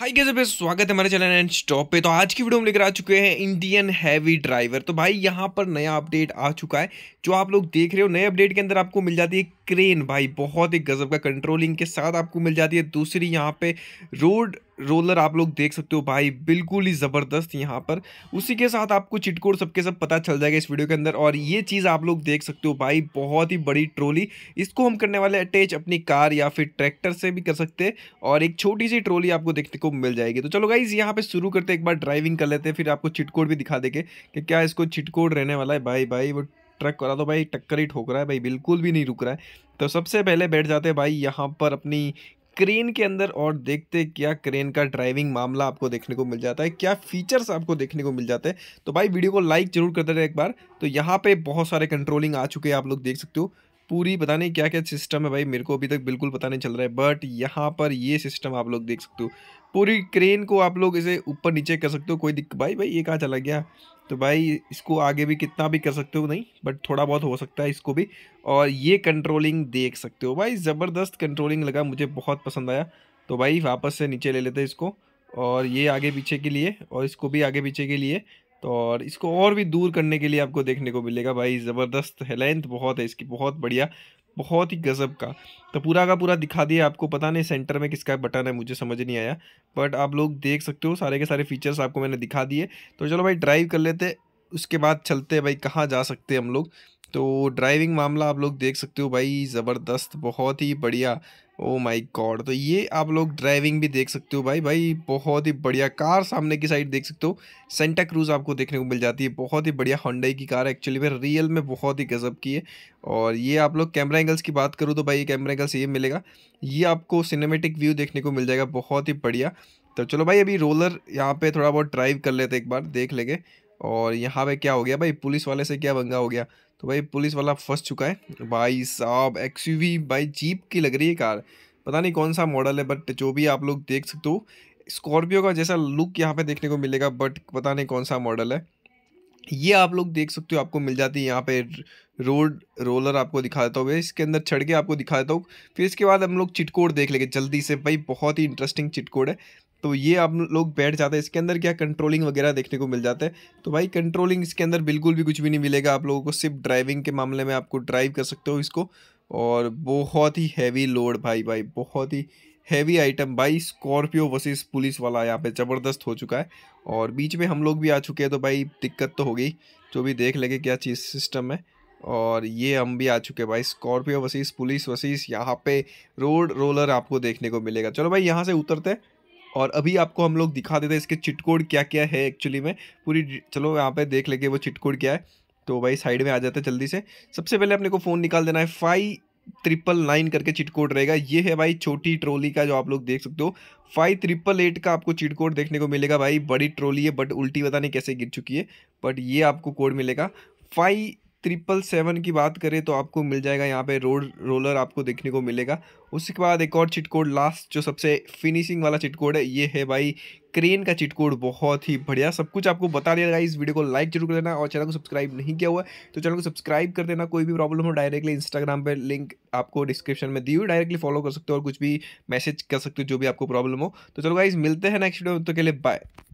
high कैसे पे स्वागत है हमारे चैनल एंड स्टॉप पे तो आज की वीडियो हम लेकर आ चुके हैं इंडियन हैवी ड्राइवर तो भाई यहाँ पर नया अपडेट आ चुका है जो आप लोग देख रहे हो नए अपडेट के अंदर आपको मिल जाती है क्रेन भाई बहुत ही गजब का कंट्रोलिंग के साथ आपको मिल जाती है दूसरी यहाँ पे रोड रोलर आप लोग देख सकते हो भाई बिल्कुल ही ज़बरदस्त यहाँ पर उसी के साथ आपको चिटकोड सबके सब पता चल जाएगा इस वीडियो के अंदर और ये चीज़ आप लोग देख सकते हो भाई बहुत ही बड़ी ट्रॉली इसको हम करने वाले अटैच अपनी कार या फिर ट्रैक्टर से भी कर सकते हैं और एक छोटी सी ट्रॉली आपको देखने को मिल जाएगी तो चलो गाइज यहाँ पर शुरू करते एक बार ड्राइविंग कर लेते हैं फिर आपको चिटकोड भी दिखा देंगे कि क्या इसको चिटकोड रहने वाला है भाई भाई वो ट्रक वाला तो भाई टक्कर ही ठोक रहा है भाई बिल्कुल भी नहीं रुक रहा है तो सबसे पहले बैठ जाते भाई यहाँ पर अपनी क्रेन के अंदर और देखते क्या क्रेन का ड्राइविंग मामला आपको देखने को मिल जाता है क्या फीचर्स आपको देखने को मिल जाते हैं तो भाई वीडियो को लाइक जरूर करते रहे एक बार तो यहाँ पे बहुत सारे कंट्रोलिंग आ चुके हैं आप लोग देख सकते हो पूरी पता नहीं क्या क्या सिस्टम है भाई मेरे को अभी तक बिल्कुल पता नहीं चल रहा है बट यहाँ पर ये सिस्टम आप लोग देख सकते हो पूरी क्रेन को आप लोग इसे ऊपर नीचे कर सकते हो कोई दिक्कत भाई भाई ये कहाँ चला गया तो भाई इसको आगे भी कितना भी कर सकते हो नहीं बट थोड़ा बहुत हो सकता है इसको भी और ये कंट्रोलिंग देख सकते हो भाई ज़बरदस्त कंट्रोलिंग लगा मुझे बहुत पसंद आया तो भाई वापस से नीचे ले लेते हैं इसको और ये आगे पीछे के लिए और इसको भी आगे पीछे के लिए तो और इसको और भी दूर करने के लिए आपको देखने को मिलेगा भाई ज़बरदस्त है लेंथ बहुत है इसकी बहुत बढ़िया बहुत ही गज़ब का तो पूरा का पूरा दिखा दिया आपको पता नहीं सेंटर में किसका बटन है मुझे समझ नहीं आया बट आप लोग देख सकते हो सारे के सारे फीचर्स आपको मैंने दिखा दिए तो चलो भाई ड्राइव कर लेते उसके बाद चलते भाई कहाँ जा सकते हम लोग तो ड्राइविंग मामला आप लोग देख सकते हो भाई ज़बरदस्त बहुत ही बढ़िया ओ माय गॉड तो ये आप लोग ड्राइविंग भी देख सकते हो भाई भाई बहुत ही बढ़िया कार सामने की साइड देख सकते हो सेंटा क्रूज़ आपको देखने को मिल जाती है बहुत ही बढ़िया होंडाई की कार एक्चुअली में रियल में बहुत ही गजब की है और ये आप लोग कैमरा एंगल्स की बात करूँ तो भाई ये कैमरा एंगल्स ये मिलेगा ये आपको सिनेमेटिक व्यू देखने को मिल जाएगा बहुत ही बढ़िया तो चलो भाई अभी रोलर यहाँ पर थोड़ा बहुत ड्राइव कर लेते एक बार देख लेंगे और यहाँ पर क्या हो गया भाई पुलिस वाले से क्या बंगा हो गया तो भाई पुलिस वाला फंस चुका है भाई साहब एक्स भाई जीप की लग रही है कार पता नहीं कौन सा मॉडल है बट जो भी आप लोग देख सकते हो स्कॉर्पियो का जैसा लुक यहाँ पे देखने को मिलेगा बट पता नहीं कौन सा मॉडल है ये आप लोग देख सकते हो आपको मिल जाती है यहाँ पे रोड रोलर आपको दिखा देता हूँ इसके अंदर चढ़ के आपको दिखा देता हूँ फिर इसके बाद हम लोग चिटकोड देख लेंगे जल्दी से भाई बहुत ही इंटरेस्टिंग चिटकोड है तो ये आप लोग बैठ जाते हैं इसके अंदर क्या कंट्रोलिंग वगैरह देखने को मिल जाता है तो भाई कंट्रोलिंग इसके अंदर बिल्कुल भी कुछ भी नहीं मिलेगा आप लोगों को सिर्फ ड्राइविंग के मामले में आपको ड्राइव कर सकते हो इसको और बहुत ही हैवी लोड भाई भाई बहुत ही हैवी आइटम भाई स्कॉर्पियो वर्सेस पुलिस वाला यहाँ पे ज़बरदस्त हो चुका है और बीच में हम लोग भी आ चुके हैं तो भाई दिक्कत तो होगी जो भी देख लेंगे क्या चीज़ सिस्टम है और ये हम भी आ चुके हैं भाई स्कॉर्पियो वर्सेस पुलिस वसीस यहाँ पे रोड रोलर आपको देखने को मिलेगा चलो भाई यहाँ से उतरते हैं और अभी आपको हम लोग दिखा देते हैं इसके चिटकोड़ क्या क्या है एक्चुअली में पूरी चलो यहाँ पे देख लेंगे वो चिटकोड़ क्या है तो भाई साइड में आ जाते हैं जल्दी से सबसे पहले अपने को फ़ोन निकाल देना है फाइव ट्रिपल नाइन करके चिट कोड रहेगा ये है भाई छोटी ट्रॉली का जो आप लोग देख सकते हो फाइव ट्रिपल एट का आपको चिट कोड देखने को मिलेगा भाई बड़ी ट्रोली है बट उल्टी पता नहीं कैसे गिर चुकी है बट ये आपको कोड मिलेगा फाइव ट्रिपल सेवन की बात करें तो आपको मिल जाएगा यहाँ पे रोड रोलर आपको देखने को मिलेगा उसके बाद एक और चिट कोड लास्ट जो सबसे फिनिशिंग वाला चिट कोड है ये है भाई क्रेन का चिट कोड बहुत ही बढ़िया सब कुछ आपको बता दिया जाएगा इस वीडियो को लाइक जरूर कर देना और चैनल को सब्सक्राइब नहीं किया हुआ तो चैनल को सब्सक्राइब कर देना कोई भी प्रॉब्लम हो डायरेक्टली इंस्टाग्राम पर लिंक आपको डिस्क्रिप्शन में दी हुई डायरेक्टली फॉलो कर सकते हो और कुछ भी मैसेज कर सकते हो जो भी आपको प्रॉब्लम हो तो चलो गाइज मिलते हैं नेक्स्ट वीडियो तो के लिए बाय